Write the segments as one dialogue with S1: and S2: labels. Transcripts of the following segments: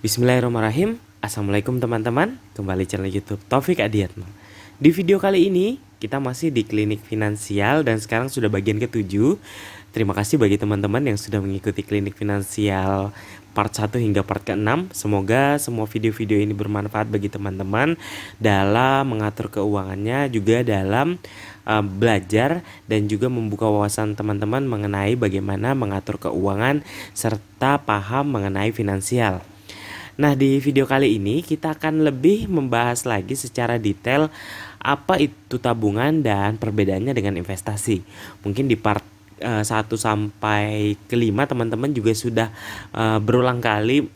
S1: Bismillahirrahmanirrahim Assalamualaikum teman-teman Kembali channel youtube Taufik Adiatma Di video kali ini kita masih di klinik finansial dan sekarang sudah bagian ketujuh Terima kasih bagi teman-teman yang sudah mengikuti klinik finansial part 1 hingga part ke-6 Semoga semua video-video ini bermanfaat bagi teman-teman dalam mengatur keuangannya juga dalam uh, belajar dan juga membuka wawasan teman-teman mengenai bagaimana mengatur keuangan serta paham mengenai finansial Nah, di video kali ini kita akan lebih membahas lagi secara detail apa itu tabungan dan perbedaannya dengan investasi. Mungkin di part uh, sampai kelima teman-teman juga sudah uh, berulang kali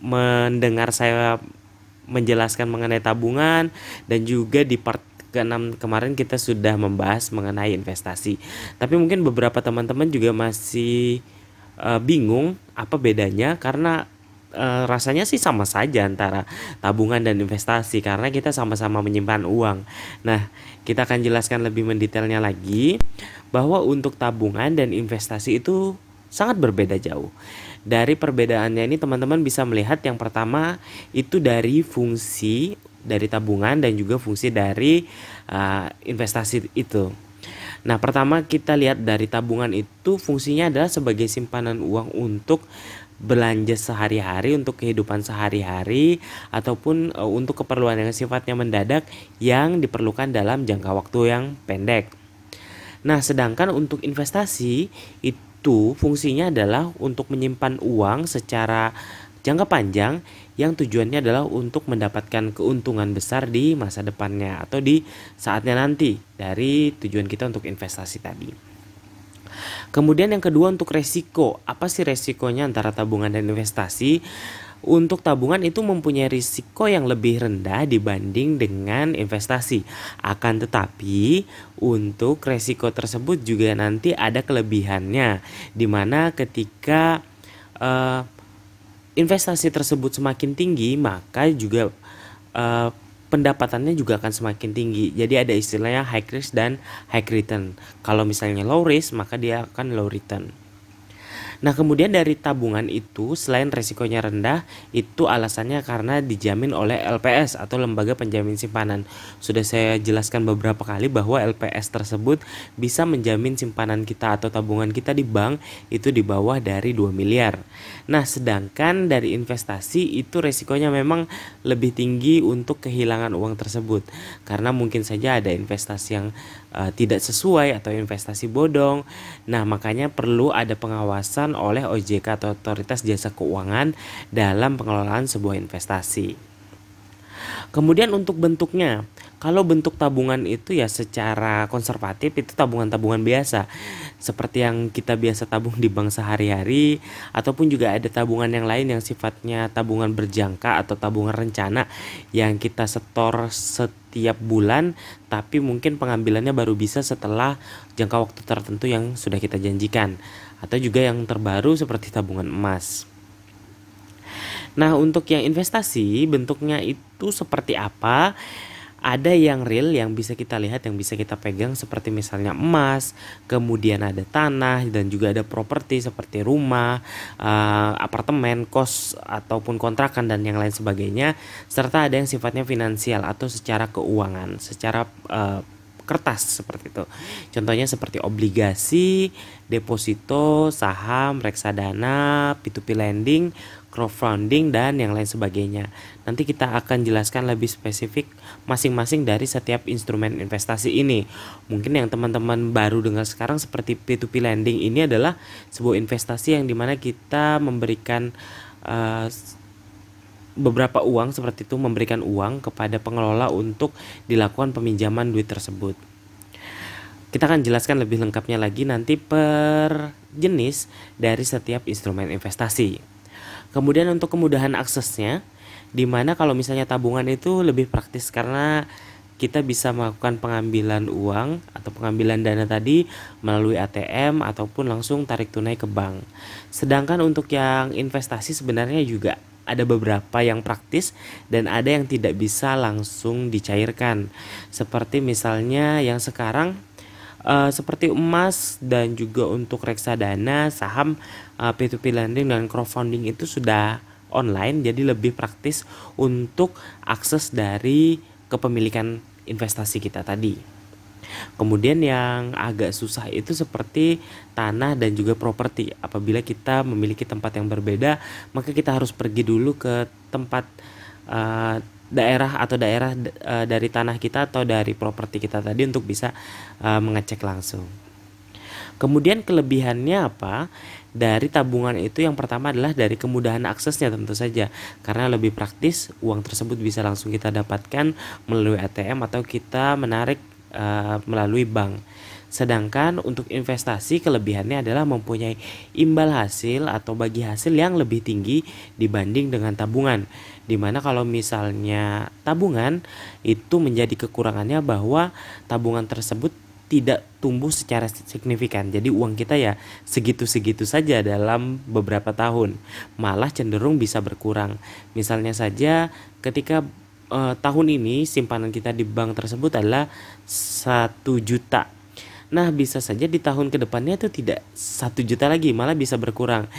S1: mendengar saya menjelaskan mengenai tabungan dan juga di part ke-6 kemarin kita sudah membahas mengenai investasi. Tapi mungkin beberapa teman-teman juga masih eh, bingung apa bedanya karena Eh, rasanya sih sama saja antara tabungan dan investasi karena kita sama-sama menyimpan uang. Nah, kita akan jelaskan lebih mendetailnya lagi bahwa untuk tabungan dan investasi itu sangat berbeda jauh. Dari perbedaannya ini teman-teman bisa melihat yang pertama itu dari fungsi dari tabungan dan juga fungsi dari uh, investasi itu. Nah, pertama kita lihat dari tabungan itu fungsinya adalah sebagai simpanan uang untuk belanja sehari-hari untuk kehidupan sehari-hari ataupun uh, untuk keperluan yang sifatnya mendadak yang diperlukan dalam jangka waktu yang pendek. Nah, sedangkan untuk investasi itu fungsinya adalah untuk menyimpan uang secara jangka panjang yang tujuannya adalah untuk mendapatkan keuntungan besar di masa depannya atau di saatnya nanti dari tujuan kita untuk investasi tadi. Kemudian yang kedua untuk resiko. Apa sih resikonya antara tabungan dan investasi? Untuk tabungan itu mempunyai risiko yang lebih rendah dibanding dengan investasi. Akan tetapi, untuk resiko tersebut juga nanti ada kelebihannya. Dimana ketika uh, investasi tersebut semakin tinggi, maka juga eh, pendapatannya juga akan semakin tinggi. Jadi ada istilahnya high risk dan high return. Kalau misalnya low risk, maka dia akan low return. Nah, kemudian dari tabungan itu selain resikonya rendah, itu alasannya karena dijamin oleh LPS atau Lembaga Penjamin Simpanan. Sudah saya jelaskan beberapa kali bahwa LPS tersebut bisa menjamin simpanan kita atau tabungan kita di bank itu di bawah dari 2 miliar. Nah, sedangkan dari investasi itu resikonya memang lebih tinggi untuk kehilangan uang tersebut karena mungkin saja ada investasi yang uh, tidak sesuai atau investasi bodong. Nah, makanya perlu ada pengawasan oleh OJK atau Otoritas Jasa Keuangan dalam pengelolaan sebuah investasi. Kemudian untuk bentuknya, kalau bentuk tabungan itu ya secara konservatif itu tabungan-tabungan biasa seperti yang kita biasa tabung di bank sehari-hari ataupun juga ada tabungan yang lain yang sifatnya tabungan berjangka atau tabungan rencana yang kita setor set setiap bulan tapi mungkin pengambilannya baru bisa setelah jangka waktu tertentu yang sudah kita janjikan atau juga yang terbaru seperti tabungan emas. Nah, untuk yang investasi bentuknya itu seperti apa? ada yang real yang bisa kita lihat yang bisa kita pegang seperti misalnya emas kemudian ada tanah dan juga ada properti seperti rumah uh, apartemen kos ataupun kontrakan dan yang lain sebagainya serta ada yang sifatnya finansial atau secara keuangan secara uh, kertas seperti itu. Contohnya seperti obligasi, deposito, saham, reksadana, P2P lending, crowdfunding dan yang lain sebagainya. Nanti kita akan jelaskan lebih spesifik masing-masing dari setiap instrumen investasi ini. Mungkin yang teman-teman baru dengar sekarang seperti P2P lending ini adalah sebuah investasi yang dimana kita memberikan uh, beberapa uang seperti itu memberikan uang kepada pengelola untuk dilakukan peminjaman duit tersebut. Kita akan jelaskan lebih lengkapnya lagi nanti per jenis dari setiap instrumen investasi. Kemudian untuk kemudahan aksesnya, dimana kalau misalnya tabungan itu lebih praktis karena kita bisa melakukan pengambilan uang atau pengambilan dana tadi melalui ATM ataupun langsung tarik tunai ke bank. Sedangkan untuk yang investasi sebenarnya juga ada beberapa yang praktis dan ada yang tidak bisa langsung dicairkan. Seperti misalnya yang sekarang uh, seperti emas dan juga untuk reksadana, saham, uh, eh, P2P lending dan crowdfunding itu sudah online jadi lebih praktis untuk akses dari kepemilikan investasi kita tadi. Kemudian yang agak susah itu seperti tanah dan juga properti. Apabila kita memiliki tempat yang berbeda, maka kita harus pergi dulu ke tempat uh, daerah atau daerah e, dari tanah kita atau dari properti kita tadi untuk bisa e, mengecek langsung. Kemudian kelebihannya apa? Dari tabungan itu yang pertama adalah dari kemudahan aksesnya tentu saja karena lebih praktis uang tersebut bisa langsung kita dapatkan melalui ATM atau kita menarik e, melalui bank. Sedangkan untuk investasi kelebihannya adalah mempunyai imbal hasil atau bagi hasil yang lebih tinggi dibanding dengan tabungan Dimana kalau misalnya tabungan itu menjadi kekurangannya bahwa tabungan tersebut tidak tumbuh secara signifikan. Jadi uang kita ya segitu-segitu saja dalam beberapa tahun. Malah cenderung bisa berkurang. Misalnya saja ketika eh, tahun ini simpanan kita di bank tersebut adalah satu juta. Nah, bisa saja di tahun kedepannya itu tidak satu juta lagi, malah bisa berkurang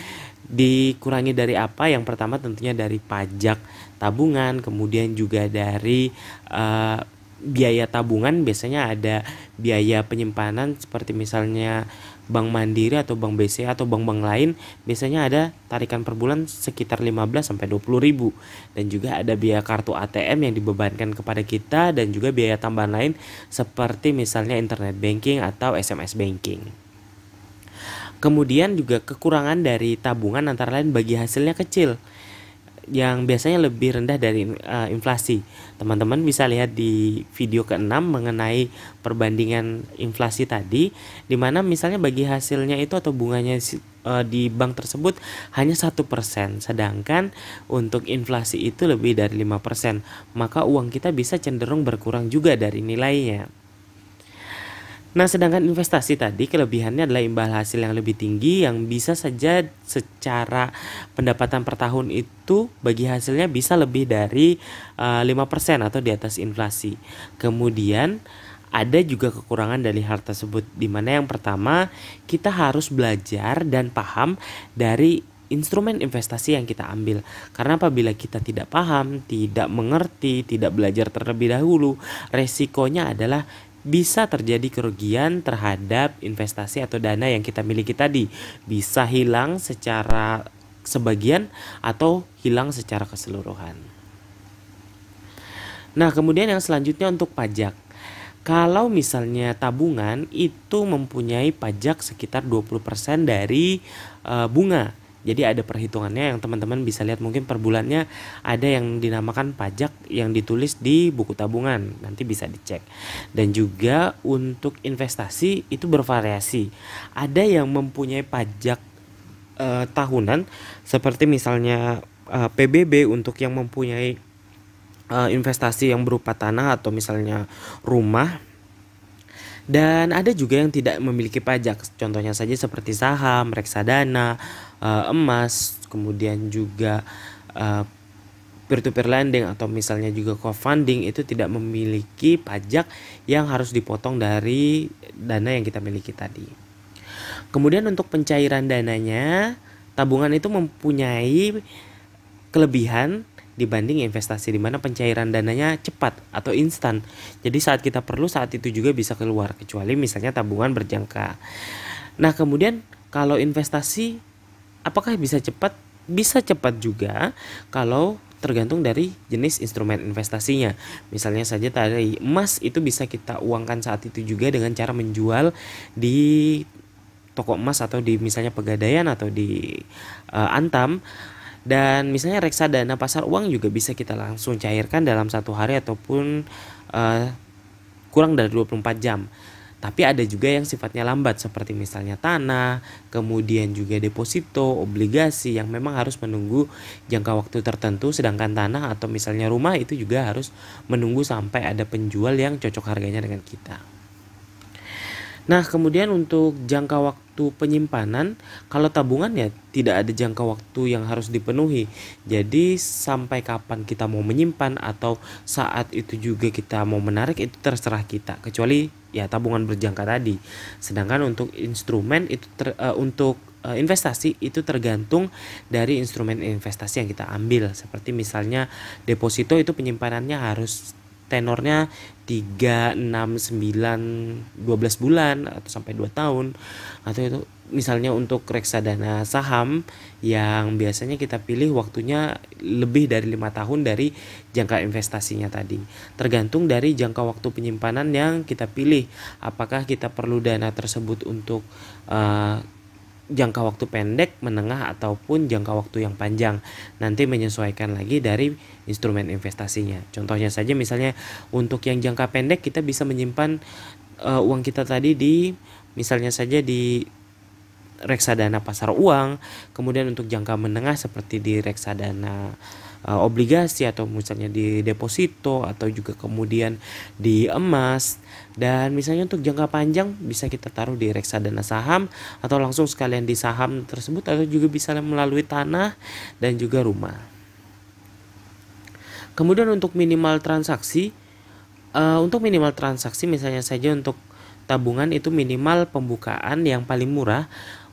S1: dikurangi dari apa? Yang pertama tentunya dari pajak tabungan, kemudian juga dari uh, biaya tabungan biasanya ada biaya penyimpanan seperti misalnya bank mandiri atau bank BC atau bank-bank lain biasanya ada tarikan per bulan sekitar 15 sampai 20 ribu dan juga ada biaya kartu ATM yang dibebankan kepada kita dan juga biaya tambahan lain seperti misalnya internet banking atau SMS banking. Kemudian juga kekurangan dari tabungan antara lain bagi hasilnya kecil yang biasanya lebih rendah dari uh, inflasi. Teman-teman bisa lihat di video ke-6 mengenai perbandingan inflasi tadi di mana misalnya bagi hasilnya itu atau bunganya uh, di bank tersebut hanya satu persen, sedangkan untuk inflasi itu lebih dari lima persen. maka uang kita bisa cenderung berkurang juga dari nilainya. Nah, sedangkan investasi tadi kelebihannya adalah imbal hasil yang lebih tinggi yang bisa saja secara pendapatan per tahun itu bagi hasilnya bisa lebih dari uh, eh, 5% atau di atas inflasi. Kemudian ada juga kekurangan dari hal tersebut di mana yang pertama kita harus belajar dan paham dari instrumen investasi yang kita ambil. Karena apabila kita tidak paham, tidak mengerti, tidak belajar terlebih dahulu, resikonya adalah bisa terjadi kerugian terhadap investasi atau dana yang kita miliki tadi. Bisa hilang secara sebagian atau hilang secara keseluruhan. Nah, kemudian yang selanjutnya untuk pajak. Kalau misalnya tabungan itu mempunyai pajak sekitar 20% dari e, bunga. Jadi ada perhitungannya yang teman-teman bisa lihat mungkin per bulannya ada yang dinamakan pajak yang ditulis di buku tabungan. Nanti bisa dicek. Dan juga untuk investasi itu bervariasi. Ada yang mempunyai pajak eh, tahunan seperti misalnya eh, PBB untuk yang mempunyai eh, investasi yang berupa tanah atau misalnya rumah dan ada juga yang tidak memiliki pajak, contohnya saja seperti saham, reksadana, uh, emas, kemudian juga eh, peer-to-peer lending atau misalnya juga crowdfunding itu tidak memiliki pajak yang harus dipotong dari dana yang kita miliki tadi. Kemudian untuk pencairan dananya, tabungan itu mempunyai kelebihan dibanding investasi di mana pencairan dananya cepat atau instan. Jadi saat kita perlu saat itu juga bisa keluar kecuali misalnya tabungan berjangka. Nah, kemudian kalau investasi Apakah bisa cepat? Bisa cepat juga kalau tergantung dari jenis instrumen investasinya. Misalnya saja tadi emas itu bisa kita uangkan saat itu juga dengan cara menjual di toko emas atau di misalnya pegadaian atau di uh, antam dan misalnya reksadana pasar uang juga bisa kita langsung cairkan dalam satu hari ataupun uh, kurang dari 24 jam. Tapi ada juga yang sifatnya lambat seperti misalnya tanah, kemudian juga deposito, obligasi yang memang harus menunggu jangka waktu tertentu sedangkan tanah atau misalnya rumah itu juga harus menunggu sampai ada penjual yang cocok harganya dengan kita. Nah, kemudian untuk jangka waktu penyimpanan, kalau tabungan ya tidak ada jangka waktu yang harus dipenuhi. Jadi, sampai kapan kita mau menyimpan atau saat itu juga kita mau menarik itu terserah kita, kecuali ya tabungan berjangka tadi. Sedangkan untuk instrumen itu ter, uh, untuk uh, investasi itu tergantung dari instrumen investasi yang kita ambil. Seperti misalnya deposito itu penyimpanannya harus tenornya 3, 6, 9, 12 bulan atau sampai 2 tahun atau itu misalnya untuk reksadana saham yang biasanya kita pilih waktunya lebih dari lima tahun dari jangka investasinya tadi tergantung dari jangka waktu penyimpanan yang kita pilih apakah kita perlu dana tersebut untuk uh, jangka waktu pendek, menengah ataupun jangka waktu yang panjang. Nanti menyesuaikan lagi dari instrumen investasinya. Contohnya saja misalnya untuk yang jangka pendek kita bisa menyimpan uh, uang kita tadi di misalnya saja di reksadana pasar uang, kemudian untuk jangka menengah seperti di reksadana uh, obligasi atau misalnya di deposito atau juga kemudian di emas dan misalnya untuk jangka panjang bisa kita taruh di reksadana saham atau langsung sekalian di saham tersebut atau juga bisa melalui tanah dan juga rumah. Kemudian untuk minimal transaksi uh, untuk minimal transaksi misalnya saja untuk tabungan itu minimal pembukaan yang paling murah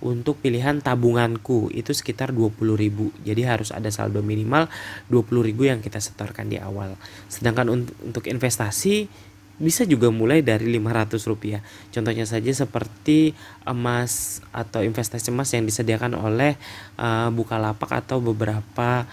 S1: untuk pilihan tabunganku itu sekitar 20.000. Jadi harus ada saldo minimal 20.000 yang kita setorkan di awal. Sedangkan untuk investasi bisa juga mulai dari 500 rupiah contohnya saja seperti emas atau investasi emas yang disediakan oleh uh, Bukalapak atau beberapa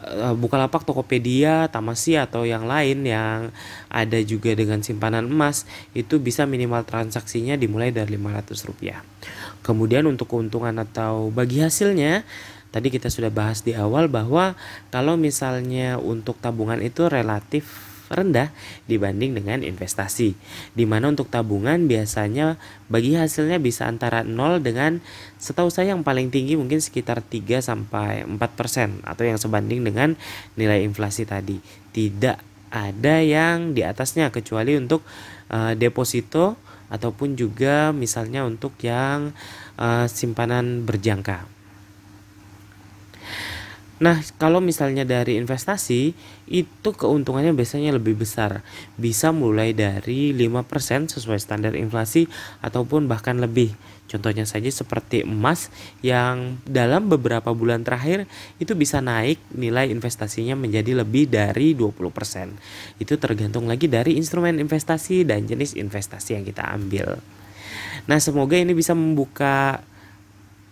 S1: Eh, lapak Tokopedia, Tamasi atau yang lain yang ada juga dengan simpanan emas itu bisa minimal transaksinya dimulai dari Rp500. Kemudian untuk keuntungan atau bagi hasilnya tadi kita sudah bahas di awal bahwa kalau misalnya untuk tabungan itu relatif rendah dibanding dengan investasi. Dimana untuk tabungan biasanya bagi hasilnya bisa antara 0 dengan setahu saya yang paling tinggi mungkin sekitar 3 sampai 4% atau yang sebanding dengan nilai inflasi tadi. Tidak ada yang di atasnya kecuali untuk uh, deposito ataupun juga misalnya untuk yang uh, simpanan berjangka. Nah, kalau misalnya dari investasi, itu keuntungannya biasanya lebih besar. Bisa mulai dari 5% sesuai standar inflasi ataupun bahkan lebih. Contohnya saja seperti emas yang dalam beberapa bulan terakhir itu bisa naik nilai investasinya menjadi lebih dari 20%. Itu tergantung lagi dari instrumen investasi dan jenis investasi yang kita ambil. Nah, semoga ini bisa membuka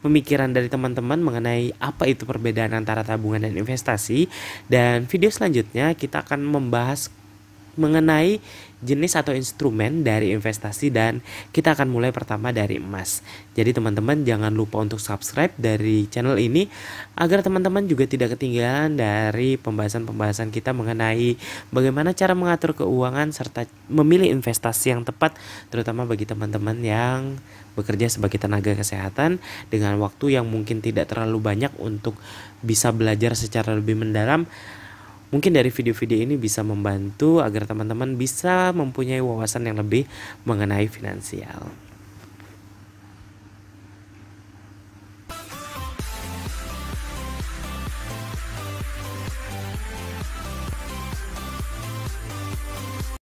S1: pemikiran dari teman-teman mengenai apa itu perbedaan antara tabungan dan investasi dan video selanjutnya kita akan membahas mengenai jenis atau instrumen dari investasi dan kita akan mulai pertama dari emas. Jadi teman-teman jangan lupa untuk subscribe dari channel ini agar teman-teman juga tidak ketinggalan dari pembahasan-pembahasan kita mengenai bagaimana cara mengatur keuangan serta memilih investasi yang tepat terutama bagi teman-teman yang bekerja sebagai tenaga kesehatan dengan waktu yang mungkin tidak terlalu banyak untuk bisa belajar secara lebih mendalam Mungkin dari video-video ini bisa membantu agar teman-teman bisa mempunyai wawasan yang lebih mengenai finansial.